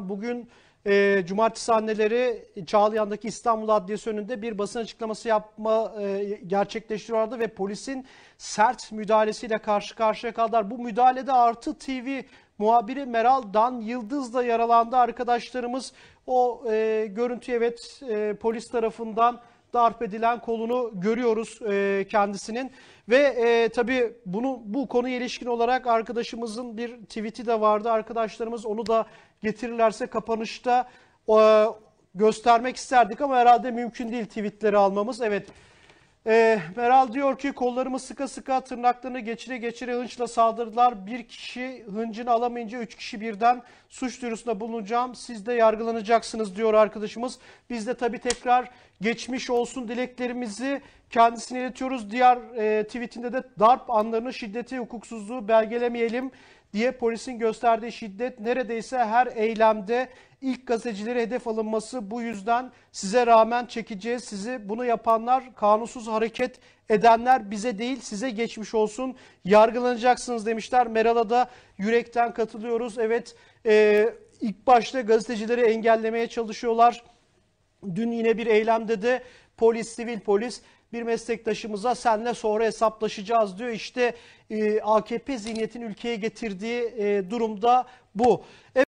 Bugün e, Cumartesi anneleri Çağlayan'daki İstanbul Adliyesi önünde bir basın açıklaması yapma e, gerçekleştiriyorlardı ve polisin sert müdahalesiyle karşı karşıya kaldılar. Bu müdahalede Artı TV muhabiri Meral Dan Yıldız da yaralandı arkadaşlarımız. O e, görüntü evet e, polis tarafından darp edilen kolunu görüyoruz e, kendisinin. Ve e, tabii bunu, bu konuya ilişkin olarak arkadaşımızın bir tweet'i de vardı. Arkadaşlarımız onu da getirirlerse kapanışta e, göstermek isterdik ama herhalde mümkün değil tweetleri almamız. Evet e, Meral diyor ki kollarımı sıkı sıkı tırnaklarını geçire geçire hınçla saldırdılar. Bir kişi hıncını alamayınca üç kişi birden suç duyurusunda bulunacağım. Siz de yargılanacaksınız diyor arkadaşımız. Biz de tabii tekrar geçmiş olsun dileklerimizi kendisine iletiyoruz. Diğer e, tweetinde de darp anlarının şiddeti, hukuksuzluğu belgelemeyelim diye polisin gösterdiği şiddet neredeyse her eylemde ilk gazetecilere hedef alınması bu yüzden size rağmen çekeceğiz. Sizi bunu yapanlar kanunsuz hareket edenler bize değil size geçmiş olsun yargılanacaksınız demişler. Meral'a da yürekten katılıyoruz. Evet e, ilk başta gazetecileri engellemeye çalışıyorlar. Dün yine bir eylemde de polis, sivil polis bir meslektaşımıza senle sonra hesaplaşacağız diyor. İşte e, AKP zihniyetin ülkeye getirdiği e, durumda bu. Evet.